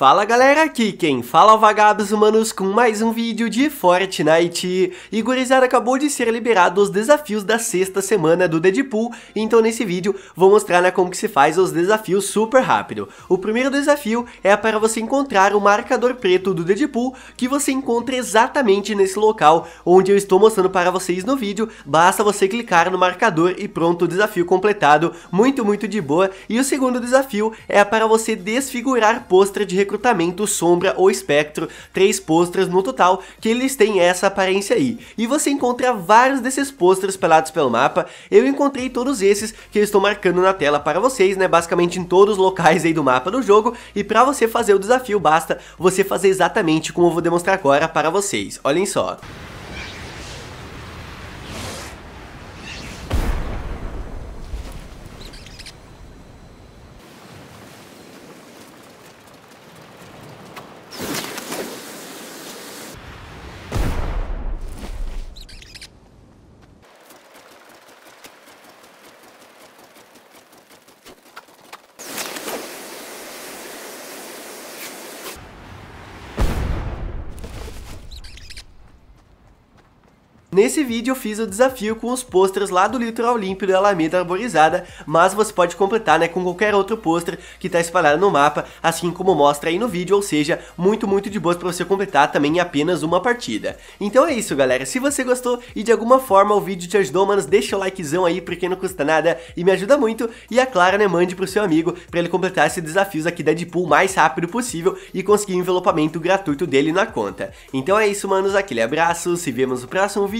Fala galera, aqui quem fala é vagabos humanos com mais um vídeo de Fortnite. E gurizada, acabou de ser liberado os desafios da sexta semana do Deadpool, então nesse vídeo vou mostrar né, como que se faz os desafios super rápido. O primeiro desafio é para você encontrar o marcador preto do Deadpool, que você encontra exatamente nesse local onde eu estou mostrando para vocês no vídeo, basta você clicar no marcador e pronto, desafio completado, muito muito de boa. E o segundo desafio é para você desfigurar pôster de Recrutamento, Sombra ou Espectro, três posters no total, que eles têm essa aparência aí. E você encontra vários desses posters pelados pelo mapa, eu encontrei todos esses que eu estou marcando na tela para vocês, né, basicamente em todos os locais aí do mapa do jogo, e para você fazer o desafio basta você fazer exatamente como eu vou demonstrar agora para vocês, olhem só. Nesse vídeo eu fiz o desafio com os posters lá do litoral limpo da Alameda Arborizada, mas você pode completar né, com qualquer outro pôster que está espalhado no mapa, assim como mostra aí no vídeo, ou seja, muito, muito de boas para você completar também em apenas uma partida. Então é isso galera, se você gostou e de alguma forma o vídeo te ajudou, manos, deixa o likezão aí porque não custa nada e me ajuda muito, e a é Clara né, mande pro seu amigo para ele completar esses desafios aqui da Deadpool o mais rápido possível e conseguir o envelopamento gratuito dele na conta. Então é isso manos, aquele abraço, se vemos no próximo vídeo